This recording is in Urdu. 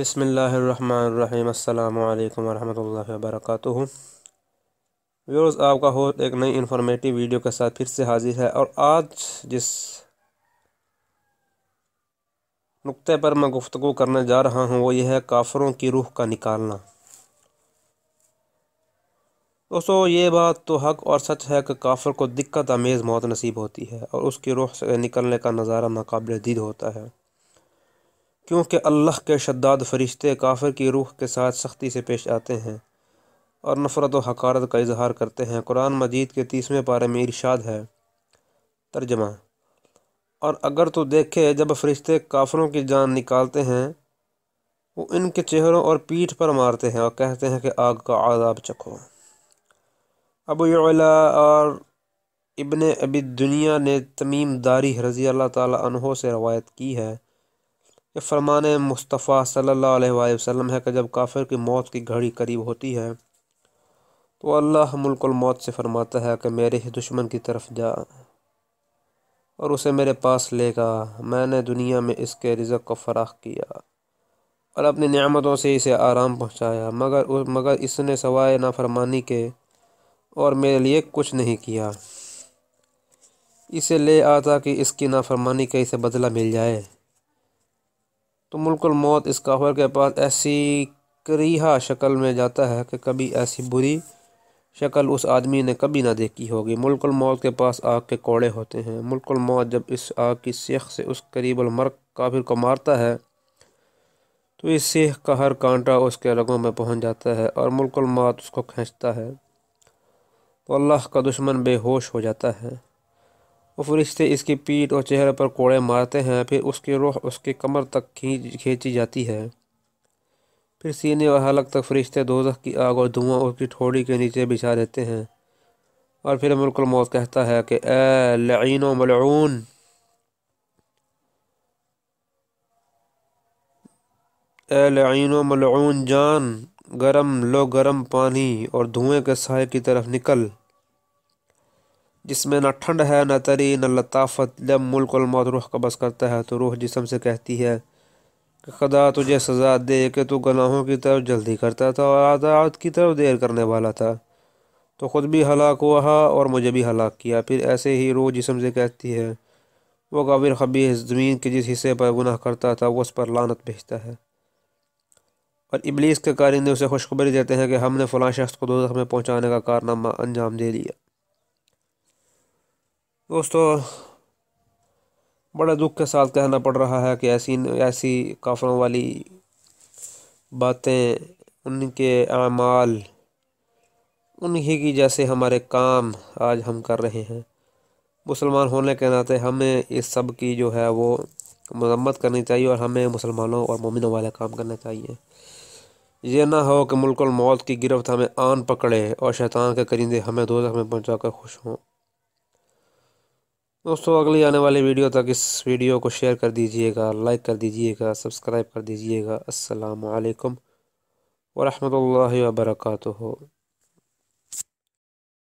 بسم اللہ الرحمن الرحیم السلام علیکم ورحمت اللہ وبرکاتہ ویورز آپ کا ہو ایک نئی انفارمیٹیو ویڈیو کے ساتھ پھر سے حاضر ہے اور آج جس نقطے پر میں گفتگو کرنے جا رہا ہوں وہ یہ ہے کافروں کی روح کا نکالنا دوستو یہ بات تو حق اور سچ ہے کہ کافر کو دقت آمیز موت نصیب ہوتی ہے اور اس کی روح سے نکلنے کا نظارہ ناقابل دید ہوتا ہے کیونکہ اللہ کے شداد فرشتے کافر کی روح کے ساتھ سختی سے پیش آتے ہیں اور نفرت و حقارت کا اظہار کرتے ہیں قرآن مجید کے تیسویں پارے میں ارشاد ہے ترجمہ اور اگر تو دیکھے جب فرشتے کافروں کی جان نکالتے ہیں وہ ان کے چہروں اور پیٹھ پر مارتے ہیں اور کہتے ہیں کہ آگ کا عذاب چکھو ابو اور ابن ابی دنیا نے تمیم داری رضی اللہ تعالیٰ عنہ سے روایت کی ہے یہ فرمان مصطفیٰ صلی اللہ علیہ وآلہ وسلم ہے کہ جب کافر کی موت کی گھڑی قریب ہوتی ہے تو اللہ ملک الموت سے فرماتا ہے کہ میرے ہی دشمن کی طرف جا اور اسے میرے پاس لے گا میں نے دنیا میں اس کے رزق کو فراغ کیا اور اپنی نعمتوں سے اسے آرام پہنچایا مگر مگر اس نے سوائے نافرمانی کے اور میرے لیے کچھ نہیں کیا اسے لے آتا کہ اس کی نافرمانی کا اسے بدلہ مل جائے تو ملک الموت اس کافر کے پاس ایسی کریہ شکل میں جاتا ہے کہ کبھی ایسی بری شکل اس آدمی نے کبھی نہ دیکھی ہوگی ملک الموت کے پاس آگ کے کوڑے ہوتے ہیں ملک الموت جب اس آگ کی سیخ سے اس قریب المرگ کافر کو مارتا ہے تو اس سیخ کا ہر کانٹا اس کے رگوں میں پہنچ جاتا ہے اور ملک الموت اس کو کھینچتا ہے تو اللہ کا دشمن بے ہوش ہو جاتا ہے وہ فرشتے اس کی پیٹ اور چہرے پر کوڑے مارتے ہیں پھر اس کی روح اس کی کمر تک کھینچ کھینچی جاتی ہے پھر سینے اور حلق تک فرشتے دوزخ کی آگ اور دھواں اس کی ٹھوڑی کے نیچے بچھا دیتے ہیں اور پھر ملک الموت کہتا ہے کہ اے لعین و ملعون اے لعین و ملعون جان گرم لو گرم پانی اور دھوئیں کے سائے کی طرف نکل جس میں نہ ٹھنڈ ہے نہ تری نہ لطافت جب ملک الموت روح قبض کرتا ہے تو روح جسم سے کہتی ہے کہ خدا تجھے سزا دے کہ تو گناہوں کی طرف جلدی کرتا تھا اور آزاد کی طرف دیر کرنے والا تھا تو خود بھی ہلاک ہوا اور مجھے بھی ہلاک کیا پھر ایسے ہی روح جسم سے کہتی ہے وہ قابل خبی زمین کے جس حصے پر گناہ کرتا تھا وہ اس پر لانت بھیجتا ہے اور ابلیس کے کارندے اسے خوشخبری دیتے ہیں کہ ہم نے فلاں شخص کو دو میں پہنچانے کا کارنامہ انجام دے دیا دوستو بڑے دکھ کے ساتھ کہنا پڑ رہا ہے کہ ایسی ایسی کافروں والی باتیں ان کے اعمال انہی کی جیسے ہمارے کام آج ہم کر رہے ہیں مسلمان ہونے کے ناطے ہمیں اس سب کی جو ہے وہ مذمت کرنی چاہیے اور ہمیں مسلمانوں اور مومنوں والے کام کرنا چاہیے یہ نہ ہو کہ ملک الموت کی گرفت ہمیں آن پکڑے اور شیطان کے کرندے ہمیں دو میں پہنچا کر خوش ہوں دوستو اگلی آنے والی ویڈیو تک اس ویڈیو کو شیئر کر دیجئے گا لائک کر دیجئے گا سبسکرائب کر دیجئے گا السلام علیکم ورحمۃ اللہ وبرکاتہ